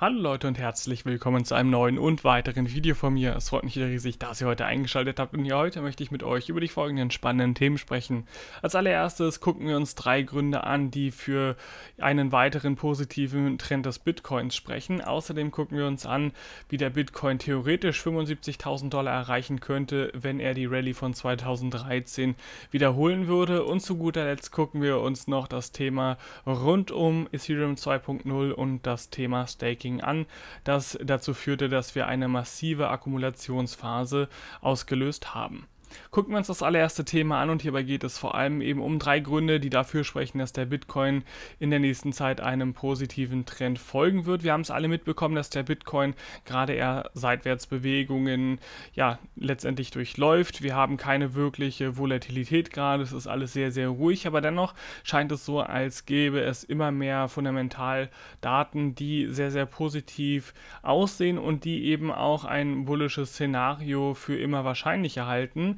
Hallo Leute und herzlich willkommen zu einem neuen und weiteren Video von mir. Es freut mich wieder riesig, dass ihr heute eingeschaltet habt und hier heute möchte ich mit euch über die folgenden spannenden Themen sprechen. Als allererstes gucken wir uns drei Gründe an, die für einen weiteren positiven Trend des Bitcoins sprechen. Außerdem gucken wir uns an, wie der Bitcoin theoretisch 75.000 Dollar erreichen könnte, wenn er die Rallye von 2013 wiederholen würde. Und zu guter Letzt gucken wir uns noch das Thema rund um Ethereum 2.0 und das Thema Staking fing an, das dazu führte, dass wir eine massive Akkumulationsphase ausgelöst haben Gucken wir uns das allererste Thema an und hierbei geht es vor allem eben um drei Gründe, die dafür sprechen, dass der Bitcoin in der nächsten Zeit einem positiven Trend folgen wird. Wir haben es alle mitbekommen, dass der Bitcoin gerade eher Seitwärtsbewegungen ja letztendlich durchläuft. Wir haben keine wirkliche Volatilität gerade, es ist alles sehr, sehr ruhig, aber dennoch scheint es so, als gäbe es immer mehr Fundamentaldaten, die sehr, sehr positiv aussehen und die eben auch ein bullisches Szenario für immer wahrscheinlicher halten.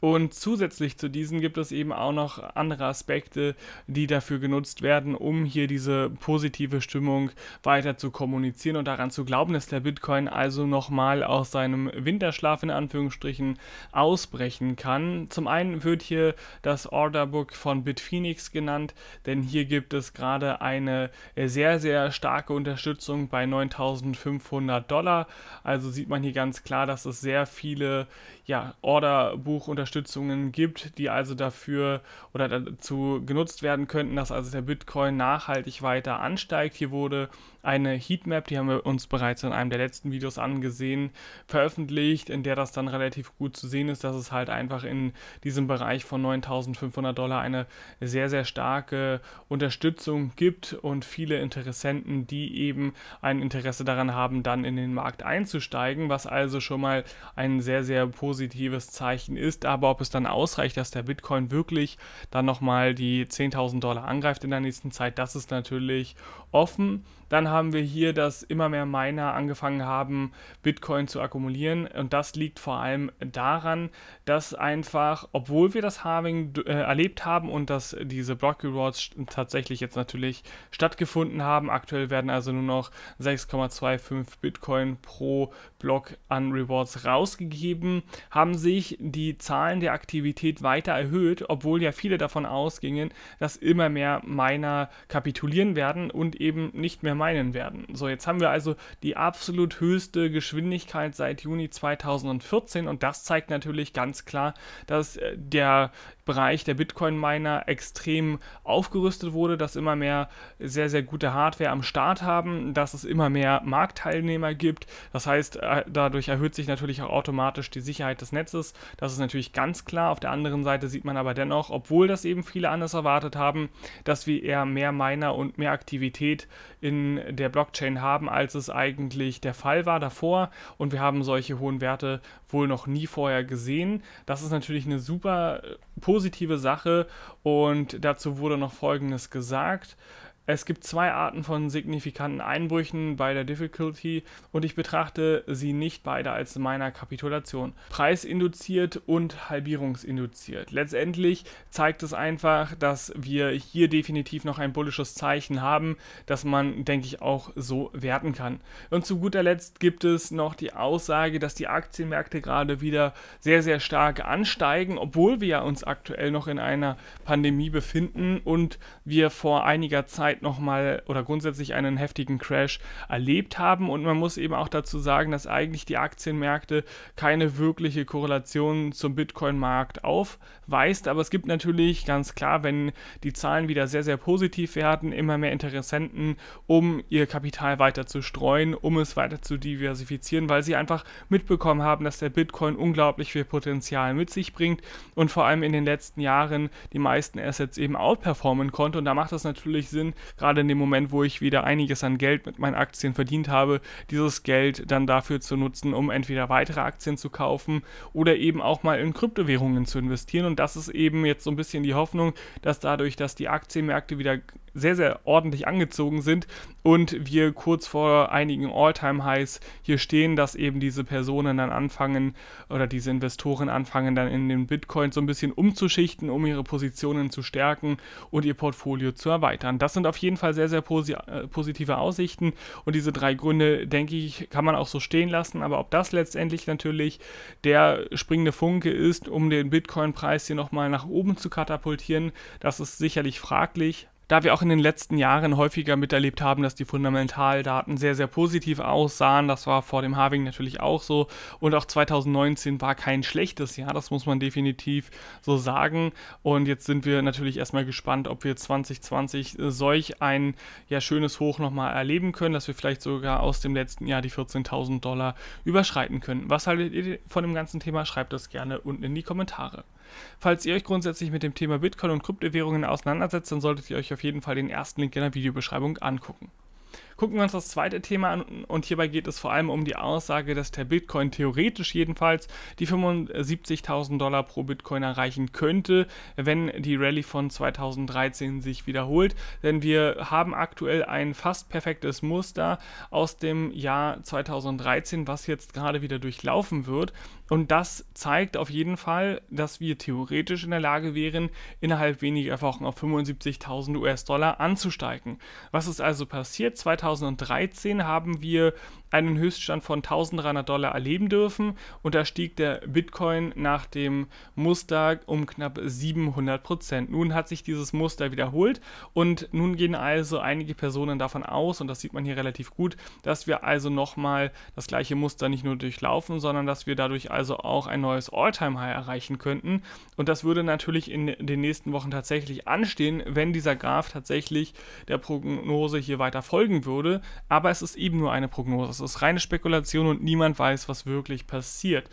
Und zusätzlich zu diesen gibt es eben auch noch andere Aspekte, die dafür genutzt werden, um hier diese positive Stimmung weiter zu kommunizieren und daran zu glauben, dass der Bitcoin also nochmal aus seinem Winterschlaf in Anführungsstrichen ausbrechen kann. Zum einen wird hier das Orderbook von Bitphoenix genannt, denn hier gibt es gerade eine sehr, sehr starke Unterstützung bei 9500 Dollar. Also sieht man hier ganz klar, dass es sehr viele ja, Orderbuch-Unterstützungen Unterstützungen gibt, die also dafür oder dazu genutzt werden könnten, dass also der Bitcoin nachhaltig weiter ansteigt. Hier wurde eine Heatmap, die haben wir uns bereits in einem der letzten Videos angesehen, veröffentlicht, in der das dann relativ gut zu sehen ist, dass es halt einfach in diesem Bereich von 9500 Dollar eine sehr, sehr starke Unterstützung gibt und viele Interessenten, die eben ein Interesse daran haben, dann in den Markt einzusteigen, was also schon mal ein sehr, sehr positives Zeichen ist. Aber ob es dann ausreicht, dass der Bitcoin wirklich dann nochmal die 10.000 Dollar angreift in der nächsten Zeit, das ist natürlich offen. Dann haben wir hier, dass immer mehr Miner angefangen haben, Bitcoin zu akkumulieren. Und das liegt vor allem daran, dass einfach, obwohl wir das Harving äh, erlebt haben und dass diese Block Rewards tatsächlich jetzt natürlich stattgefunden haben, aktuell werden also nur noch 6,25 Bitcoin pro Block an Rewards rausgegeben, haben sich die Zahlen der Aktivität weiter erhöht, obwohl ja viele davon ausgingen, dass immer mehr Miner kapitulieren werden und eben nicht mehr meinen Italien werden. So, jetzt haben wir also die absolut höchste Geschwindigkeit seit Juni 2014 und das zeigt natürlich ganz klar, dass äh, der Bereich der Bitcoin-Miner extrem aufgerüstet wurde, dass immer mehr sehr, sehr gute Hardware am Start haben, dass es immer mehr Marktteilnehmer gibt. Das heißt, äh, dadurch erhöht sich natürlich auch automatisch die Sicherheit des Netzes. Das ist natürlich ganz klar. Auf der anderen Seite sieht man aber dennoch, obwohl das eben viele anders erwartet haben, dass wir eher mehr Miner und mehr Aktivität in der Blockchain haben, als es eigentlich der Fall war davor. Und wir haben solche hohen Werte wohl noch nie vorher gesehen. Das ist natürlich eine super äh, positive Sache und dazu wurde noch Folgendes gesagt. Es gibt zwei Arten von signifikanten Einbrüchen bei der Difficulty und ich betrachte sie nicht beide als meiner Kapitulation. Preisinduziert und halbierungsinduziert. Letztendlich zeigt es einfach, dass wir hier definitiv noch ein bullisches Zeichen haben, das man, denke ich, auch so werten kann. Und zu guter Letzt gibt es noch die Aussage, dass die Aktienmärkte gerade wieder sehr, sehr stark ansteigen, obwohl wir uns aktuell noch in einer Pandemie befinden und wir vor einiger Zeit nochmal oder grundsätzlich einen heftigen Crash erlebt haben. Und man muss eben auch dazu sagen, dass eigentlich die Aktienmärkte keine wirkliche Korrelation zum Bitcoin-Markt aufweist. Aber es gibt natürlich ganz klar, wenn die Zahlen wieder sehr, sehr positiv werden, immer mehr Interessenten, um ihr Kapital weiter zu streuen, um es weiter zu diversifizieren, weil sie einfach mitbekommen haben, dass der Bitcoin unglaublich viel Potenzial mit sich bringt und vor allem in den letzten Jahren die meisten Assets eben outperformen konnte. Und da macht es natürlich Sinn, gerade in dem Moment, wo ich wieder einiges an Geld mit meinen Aktien verdient habe, dieses Geld dann dafür zu nutzen, um entweder weitere Aktien zu kaufen oder eben auch mal in Kryptowährungen zu investieren. Und das ist eben jetzt so ein bisschen die Hoffnung, dass dadurch, dass die Aktienmärkte wieder sehr, sehr ordentlich angezogen sind und wir kurz vor einigen All-Time-Highs hier stehen, dass eben diese Personen dann anfangen oder diese Investoren anfangen dann in den Bitcoin so ein bisschen umzuschichten, um ihre Positionen zu stärken und ihr Portfolio zu erweitern. Das sind auf jeden Fall sehr, sehr posi äh, positive Aussichten und diese drei Gründe, denke ich, kann man auch so stehen lassen, aber ob das letztendlich natürlich der springende Funke ist, um den Bitcoin-Preis hier nochmal nach oben zu katapultieren, das ist sicherlich fraglich, da wir auch in den letzten Jahren häufiger miterlebt haben, dass die Fundamentaldaten sehr, sehr positiv aussahen. Das war vor dem Harving natürlich auch so. Und auch 2019 war kein schlechtes Jahr, das muss man definitiv so sagen. Und jetzt sind wir natürlich erstmal gespannt, ob wir 2020 solch ein ja, schönes Hoch nochmal erleben können, dass wir vielleicht sogar aus dem letzten Jahr die 14.000 Dollar überschreiten können. Was haltet ihr von dem ganzen Thema? Schreibt das gerne unten in die Kommentare. Falls ihr euch grundsätzlich mit dem Thema Bitcoin und Kryptowährungen auseinandersetzt, dann solltet ihr euch auf jeden Fall den ersten Link in der Videobeschreibung angucken. Gucken wir uns das zweite Thema an und hierbei geht es vor allem um die Aussage, dass der Bitcoin theoretisch jedenfalls die 75.000 Dollar pro Bitcoin erreichen könnte, wenn die Rallye von 2013 sich wiederholt. Denn wir haben aktuell ein fast perfektes Muster aus dem Jahr 2013, was jetzt gerade wieder durchlaufen wird. Und das zeigt auf jeden Fall, dass wir theoretisch in der Lage wären, innerhalb weniger Wochen auf 75.000 US-Dollar anzusteigen. Was ist also passiert? 2013 haben wir einen Höchststand von 1300 Dollar erleben dürfen und da stieg der Bitcoin nach dem Muster um knapp 700 Prozent. Nun hat sich dieses Muster wiederholt und nun gehen also einige Personen davon aus, und das sieht man hier relativ gut, dass wir also nochmal das gleiche Muster nicht nur durchlaufen, sondern dass wir dadurch also auch ein neues All-Time-High erreichen könnten. Und das würde natürlich in den nächsten Wochen tatsächlich anstehen, wenn dieser Graph tatsächlich der Prognose hier weiter folgen würde. Aber es ist eben nur eine Prognose ist reine Spekulation und niemand weiß, was wirklich passiert.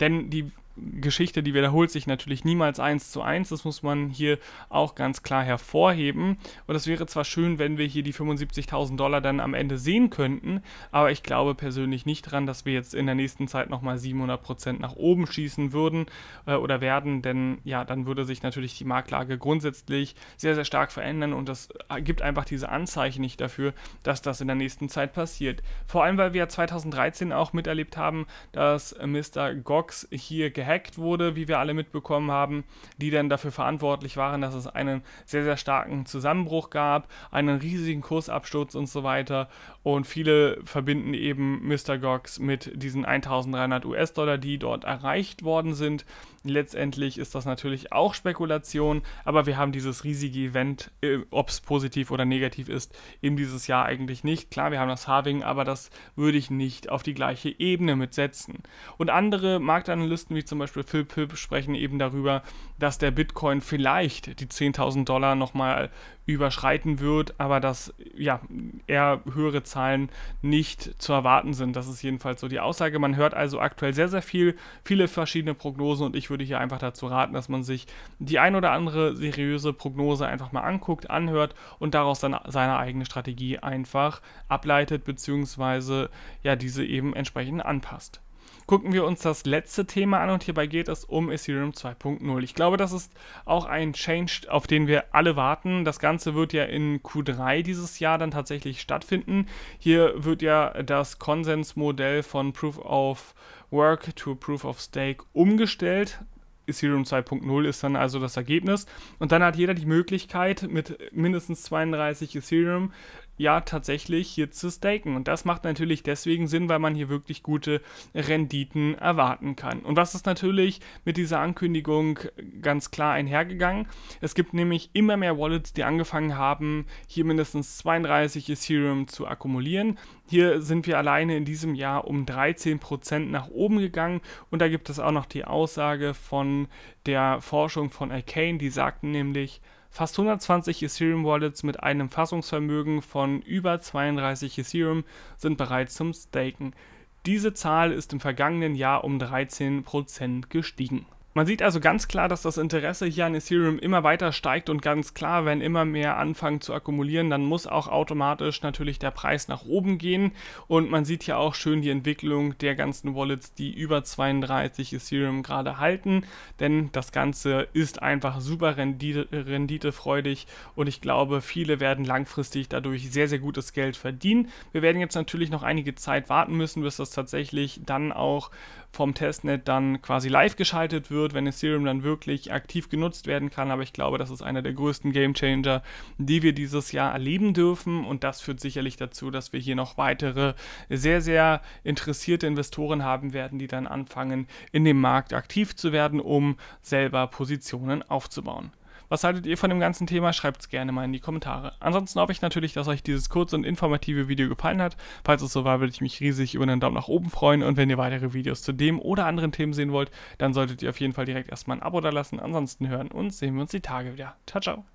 Denn die Geschichte, die wiederholt sich natürlich niemals eins zu eins. Das muss man hier auch ganz klar hervorheben. Und es wäre zwar schön, wenn wir hier die 75.000 Dollar dann am Ende sehen könnten, aber ich glaube persönlich nicht dran, dass wir jetzt in der nächsten Zeit nochmal 700 Prozent nach oben schießen würden äh, oder werden, denn ja, dann würde sich natürlich die Marktlage grundsätzlich sehr, sehr stark verändern und das äh, gibt einfach diese Anzeichen nicht dafür, dass das in der nächsten Zeit passiert. Vor allem, weil wir 2013 auch miterlebt haben, dass äh, Mr. Gox hier gehackt wurde, wie wir alle mitbekommen haben, die dann dafür verantwortlich waren, dass es einen sehr, sehr starken Zusammenbruch gab, einen riesigen Kursabsturz und so weiter. Und viele verbinden eben Mr. Gox mit diesen 1300 US-Dollar, die dort erreicht worden sind. Letztendlich ist das natürlich auch Spekulation, aber wir haben dieses riesige Event, äh, ob es positiv oder negativ ist, eben dieses Jahr eigentlich nicht. Klar, wir haben das Harving, aber das würde ich nicht auf die gleiche Ebene mitsetzen. Und andere Marktanalysten, wie zum Beispiel Phil Pip, sprechen eben darüber, dass der Bitcoin vielleicht die 10.000 Dollar nochmal überschreiten wird, aber dass ja eher höhere Zahlen nicht zu erwarten sind. Das ist jedenfalls so die Aussage. Man hört also aktuell sehr, sehr viel, viele verschiedene Prognosen und ich würde hier einfach dazu raten, dass man sich die ein oder andere seriöse Prognose einfach mal anguckt, anhört und daraus dann seine eigene Strategie einfach ableitet, bzw. ja diese eben entsprechend anpasst gucken wir uns das letzte Thema an und hierbei geht es um Ethereum 2.0. Ich glaube, das ist auch ein Change, auf den wir alle warten. Das Ganze wird ja in Q3 dieses Jahr dann tatsächlich stattfinden. Hier wird ja das Konsensmodell von Proof of Work to Proof of Stake umgestellt. Ethereum 2.0 ist dann also das Ergebnis. Und dann hat jeder die Möglichkeit, mit mindestens 32 Ethereum ja tatsächlich hier zu staken. Und das macht natürlich deswegen Sinn, weil man hier wirklich gute Renditen erwarten kann. Und was ist natürlich mit dieser Ankündigung ganz klar einhergegangen? Es gibt nämlich immer mehr Wallets, die angefangen haben, hier mindestens 32 Ethereum zu akkumulieren. Hier sind wir alleine in diesem Jahr um 13% nach oben gegangen und da gibt es auch noch die Aussage von der Forschung von Arcane, die sagten nämlich, fast 120 Ethereum Wallets mit einem Fassungsvermögen von über 32 Ethereum sind bereit zum Staken. Diese Zahl ist im vergangenen Jahr um 13% gestiegen man sieht also ganz klar, dass das Interesse hier an Ethereum immer weiter steigt und ganz klar, wenn immer mehr anfangen zu akkumulieren, dann muss auch automatisch natürlich der Preis nach oben gehen und man sieht hier auch schön die Entwicklung der ganzen Wallets, die über 32 Ethereum gerade halten, denn das Ganze ist einfach super renditefreudig und ich glaube, viele werden langfristig dadurch sehr, sehr gutes Geld verdienen. Wir werden jetzt natürlich noch einige Zeit warten müssen, bis das tatsächlich dann auch vom Testnet dann quasi live geschaltet wird wird, wenn Ethereum dann wirklich aktiv genutzt werden kann. Aber ich glaube, das ist einer der größten Game Changer, die wir dieses Jahr erleben dürfen. Und das führt sicherlich dazu, dass wir hier noch weitere sehr, sehr interessierte Investoren haben werden, die dann anfangen, in dem Markt aktiv zu werden, um selber Positionen aufzubauen. Was haltet ihr von dem ganzen Thema? Schreibt es gerne mal in die Kommentare. Ansonsten hoffe ich natürlich, dass euch dieses kurze und informative Video gefallen hat. Falls es so war, würde ich mich riesig über einen Daumen nach oben freuen und wenn ihr weitere Videos zu dem oder anderen Themen sehen wollt, dann solltet ihr auf jeden Fall direkt erstmal ein Abo da lassen. Ansonsten hören und sehen wir uns die Tage wieder. Ciao, ciao.